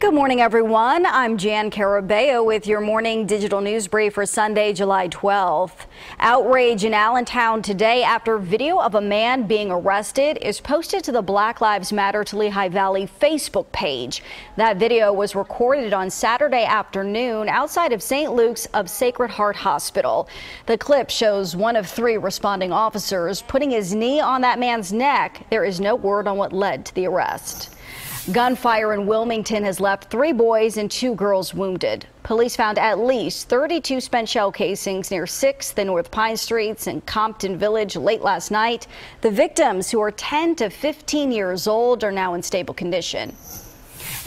Good morning, everyone. I'm Jan Carabeo with your morning digital news brief for Sunday, July 12th. Outrage in Allentown today after video of a man being arrested is posted to the Black Lives Matter To Lehigh Valley Facebook page. That video was recorded on Saturday afternoon outside of St. Luke's of Sacred Heart Hospital. The clip shows one of three responding officers putting his knee on that man's neck. There is no word on what led to the arrest. Gunfire in Wilmington has left three boys and two girls wounded. Police found at least 32 spent shell casings near 6th and North Pine Streets in Compton Village late last night. The victims, who are 10 to 15 years old, are now in stable condition.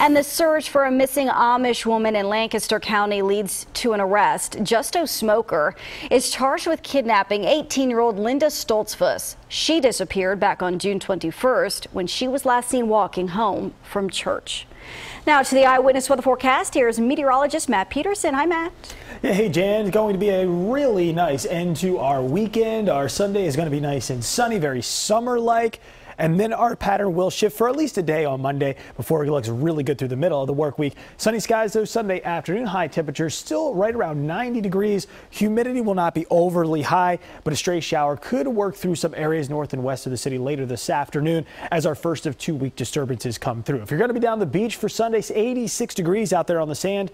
And the search for a missing Amish woman in Lancaster County leads to an arrest. Justo Smoker is charged with kidnapping 18-year-old Linda Stoltzfus. She disappeared back on June 21st when she was last seen walking home from church. Now to the eyewitness weather forecast. Here's meteorologist Matt Peterson. Hi, Matt. Hey, Jan. It's going to be a really nice end to our weekend. Our Sunday is going to be nice and sunny, very summer-like. And then our pattern will shift for at least a day on Monday before it looks really good through the middle of the work week. Sunny skies though Sunday afternoon. High temperatures still right around 90 degrees. Humidity will not be overly high, but a stray shower could work through some areas north and west of the city later this afternoon as our first of two week disturbances come through. If you're going to be down the beach for Sunday, 86 degrees out there on the sand.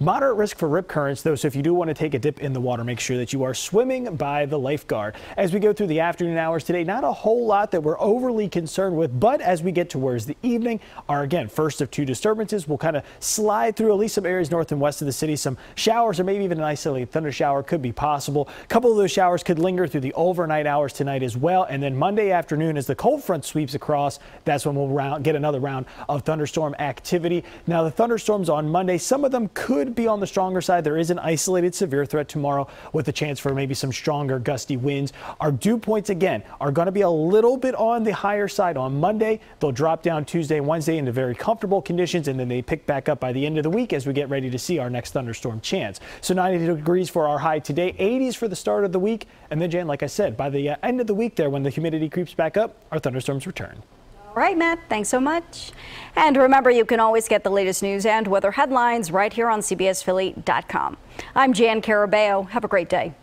Moderate risk for rip currents, though, so if you do want to take a dip in the water, make sure that you are swimming by the lifeguard. As we go through the afternoon hours today, not a whole lot that we're overly concerned with, but as we get towards the evening, our again first of two disturbances will kind of slide through at least some areas north and west of the city. Some showers or maybe even an isolated thunder shower could be possible. A couple of those showers could linger through the overnight hours tonight as well. And then Monday afternoon, as the cold front sweeps across, that's when we'll round, get another round of thunderstorm activity. Now, the thunderstorms on Monday, some of them could could be on the stronger side. There is an isolated severe threat tomorrow with a chance for maybe some stronger gusty winds. Our dew points again are going to be a little bit on the higher side on Monday. They'll drop down Tuesday, Wednesday into very comfortable conditions, and then they pick back up by the end of the week as we get ready to see our next thunderstorm chance. So 90 degrees for our high today, 80s for the start of the week. And then, Jan, like I said, by the uh, end of the week there, when the humidity creeps back up, our thunderstorms return. All right, Matt, thanks so much. And remember, you can always get the latest news and weather headlines right here on CBSPhilly.com. I'm Jan Carabeo. Have a great day.